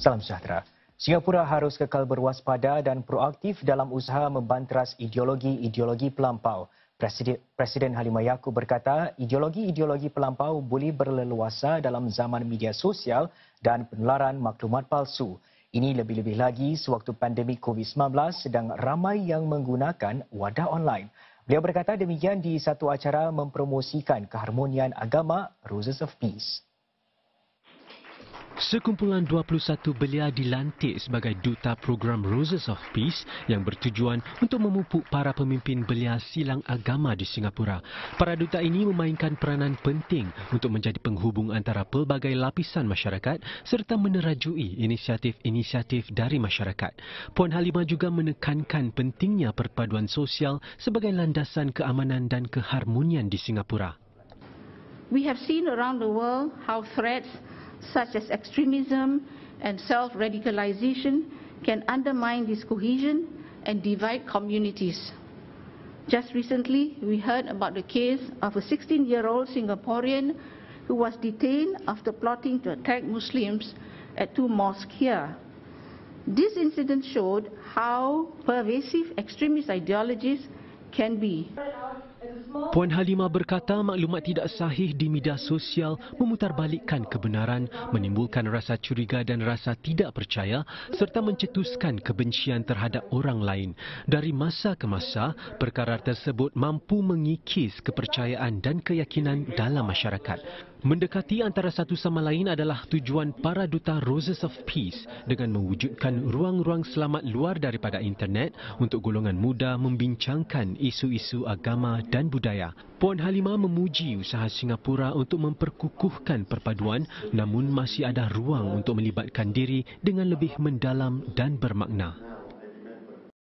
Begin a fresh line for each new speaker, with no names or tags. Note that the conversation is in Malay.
Salam sejahtera. Singapura harus kekal berwaspada dan proaktif dalam usaha membanteras ideologi-ideologi pelampau. Presiden, Presiden Halimah Yaakob berkata, ideologi-ideologi pelampau boleh berleluasa dalam zaman media sosial dan penularan maklumat palsu. Ini lebih-lebih lagi sewaktu pandemik COVID-19 sedang ramai yang menggunakan wadah online. Beliau berkata demikian di satu acara mempromosikan keharmonian agama Roses of Peace.
Sekumpulan 21 belia dilantik sebagai duta program Roses of Peace yang bertujuan untuk memupuk para pemimpin belia silang agama di Singapura. Para duta ini memainkan peranan penting untuk menjadi penghubung antara pelbagai lapisan masyarakat serta menerajui inisiatif-inisiatif dari masyarakat. Puan Halimah juga menekankan pentingnya perpaduan sosial sebagai landasan keamanan dan keharmonian di Singapura.
We have seen around the world how threats such as extremism and self-radicalization, can undermine this cohesion and divide communities. Just recently, we heard about the case of a 16-year-old Singaporean who was detained after plotting to attack Muslims at two mosques here. This incident showed how pervasive extremist ideologies can be.
Puan Halima berkata maklumat tidak sahih di media sosial memutarbalikkan kebenaran, menimbulkan rasa curiga dan rasa tidak percaya serta mencetuskan kebencian terhadap orang lain. Dari masa ke masa, perkara tersebut mampu mengikis kepercayaan dan keyakinan dalam masyarakat. Mendekati antara satu sama lain adalah tujuan para duta Roses of Peace dengan mewujudkan ruang-ruang selamat luar daripada internet untuk golongan muda membincangkan isu-isu agama dan Budaya. Puan Halimah memuji usaha Singapura untuk memperkukuhkan perpaduan namun
masih ada ruang untuk melibatkan diri dengan lebih mendalam dan bermakna.